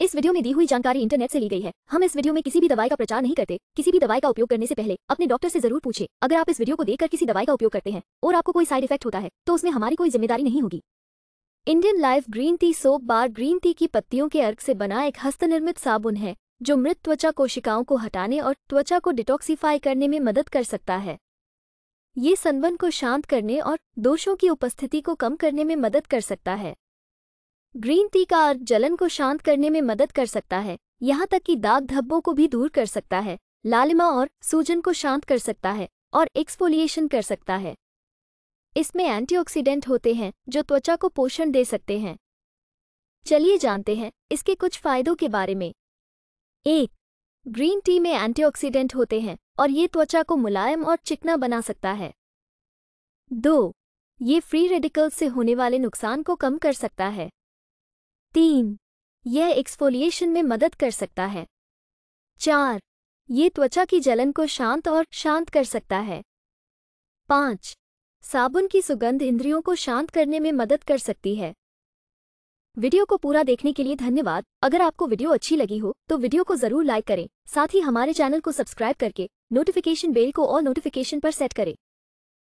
इस वीडियो में दी हुई जानकारी इंटरनेट से ली गई है हम इस वीडियो में किसी भी दवाई का प्रचार नहीं करते किसी भी दवाई का उपयोग करने से पहले अपने डॉक्टर से जरूर पूछे अगर आप इस वीडियो को देखकर किसी दवाई का उपयोग करते हैं और आपको कोई साइड इफेक्ट होता है तो उसमें हमारी कोई जिम्मेदारी नहीं होगी Indian life green tea soap bar green tea की पत्तियों के अर्क से बना एक हस्तनिर्मित साबुन है जो मृत त्वचा कोशिकाओं को हटाने और त्वचा को डिटॉक्सीफाई करने में मदद कर सकता है ये संबंध को शांत करने और दोषों की उपस्थिति को कम करने में मदद कर सकता है ग्रीन टी का अर्क जलन को शांत करने में मदद कर सकता है यहाँ तक कि दाग धब्बों को भी दूर कर सकता है लालिमा और सूजन को शांत कर सकता है और एक्सफोलिएशन कर सकता है इसमें एंटीऑक्सीडेंट होते हैं जो त्वचा को पोषण दे सकते हैं चलिए जानते हैं इसके कुछ फायदों के बारे में एक ग्रीन टी में एंटीऑक्सीडेंट होते हैं और ये त्वचा को मुलायम और चिकना बना सकता है दो ये फ्री रेडिकल्स से होने वाले नुकसान को कम कर सकता है तीन यह एक्सफोलिएशन में मदद कर सकता है चार ये त्वचा की जलन को शांत और शांत कर सकता है पाँच साबुन की सुगंध इंद्रियों को शांत करने में मदद कर सकती है वीडियो को पूरा देखने के लिए धन्यवाद अगर आपको वीडियो अच्छी लगी हो तो वीडियो को जरूर लाइक करें साथ ही हमारे चैनल को सब्सक्राइब करके नोटिफिकेशन बेल को और नोटिफिकेशन पर सेट करें